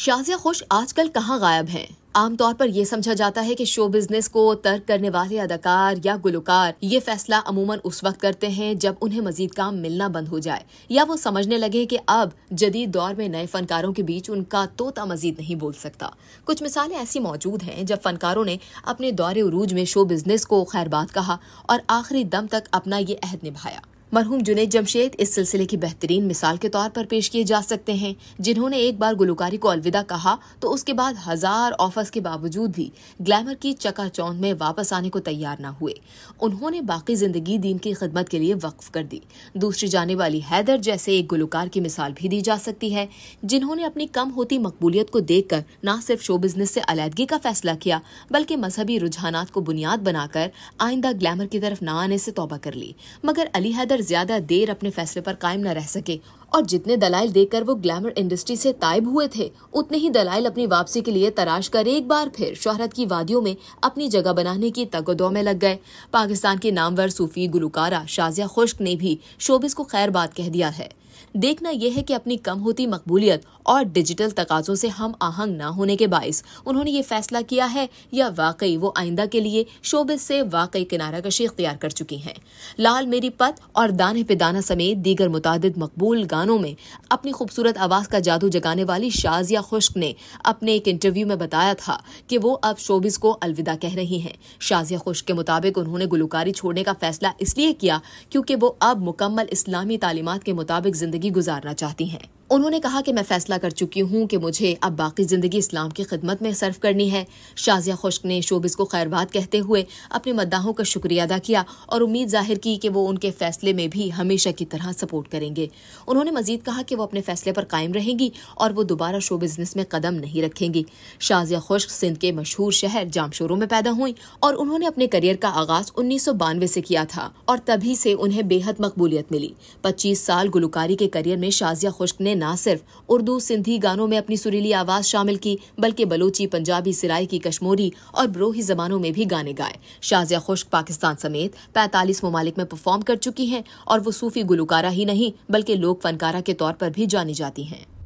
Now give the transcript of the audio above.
शाजिया खुश आजकल कहाँ गायब हैं आमतौर पर यह समझा जाता है कि शो बिजनेस को तर्क करने वाले अदाकार या गुलकार ये फैसला अमूमन उस वक्त करते हैं जब उन्हें मजीद काम मिलना बंद हो जाए या वो समझने लगे कि अब जदीद दौर में नए फनकारों के बीच उनका तोता मजीद नहीं बोल सकता कुछ मिसालें ऐसी मौजूद हैं जब फनकारों ने अपने दौरे उरूज में शो बिजनेस को खैरबाद कहा और आखिरी दम तक अपना ये अहद निभाया मरहूम जुनेद जमशेद इस सिलसिले की बेहतरीन मिसाल के तौर पर पेश किए जा सकते हैं जिन्होंने एक बार गुलकारी को अलविदा कहा तो उसके बाद हजार ऑफर्स के बावजूद भी ग्लैमर की चकाचौंध में वापस आने को तैयार ना हुए उन्होंने बाकी जिंदगी दीन की खिदमत के लिए वक्फ कर दी दूसरी जाने वाली हैदर जैसे एक गुलकार की मिसाल भी दी जा सकती है जिन्होंने अपनी कम होती मकबूलियत को कर न सिर्फ शो बिजनेस से अलीदगी का फैसला किया बल्कि मजहबी रुझानात को बुनियाद बनाकर आइंदा ग्लैमर की तरफ न आने से तोबा कर ली मगर अली हैदर पर ज्यादा देर अपने फैसले पर कायम न रह सके और जितने दलाइल देकर वो ग्लैमर इंडस्ट्री से तायब हुए थे उतने ही दलाइल अपनी वापसी के लिए तराश कर एक बार फिर शोहरत की वादियों में अपनी जगह बनाने की तगोदो में लग गए पाकिस्तान के नामवर सूफी गुलकारा शाजिया खुश्क ने भी शोबिस को खैर बात कह दिया है देखना यह है कि अपनी कम होती मकबूलियत और डिजिटल तकाजों से हम आहंग न होने के बायस उन्होंने ये फैसला किया है या वाकई वो आइंदा के लिए शोबे से वाकई किनारा कशी इख्तियार कर चुकी हैं लाल मेरी पत और दाने पे दाना समेत दीगर मुताद मकबूल गानों में अपनी खूबसूरत आवाज का जादू जगाने वाली शाजिया खुश्क ने अपने एक इंटरव्यू में बताया था कि वो अब शोबिस को अलविदा कह रही हैं शाजिया खुश्क के मुताबिक उन्होंने गुलकारी छोड़ने का फैसला इसलिए किया क्योंकि वो अब मुकम्मल इस्लामी तालीमत के मुताबिक ज़िंदगी गुजारना चाहती हैं उन्होंने कहा कि मैं फैसला कर चुकी हूँ कि मुझे अब बाकी ज़िंदगी इस्लाम की खिदमत में सर्व करनी है शाजिया खुश्क ने शोबिस को खैरबाद कहते हुए अपने मद्दाहों का शुक्रिया अदा किया और उम्मीद जाहिर की कि वो उनके फैसले में भी हमेशा की तरह सपोर्ट करेंगे उन्होंने मजीद कहा कि वो अपने फैसले पर कायम रहेंगी और वो दोबारा शो बिजनेस में कदम नहीं रखेंगी शाजिया खुश्क सिंध के मशहूर शहर जामशोरों में पैदा हुई और उन्होंने अपने करियर का आगाज उन्नीस सौ बानवे से किया था और तभी से उन्हें बेहद मकबूलियत मिली पच्चीस साल गुलकारी के करियर में शाजिया खुश्क ने न सिर्फ उर्दू सिंधी गानों में अपनी सुरीली आवाज शामिल की बल्कि बलोची पंजाबी सिराई की कश्मोरी और ब्रोही जबानों में भी गाने गाए शाजिया खुश्क पाकिस्तान समेत पैतालीस ममालिक में परफॉर्म कर चुकी हैं और वो सूफी गुलकारा ही नहीं बल्कि लोक फनकारा के तौर पर भी जानी जाती हैं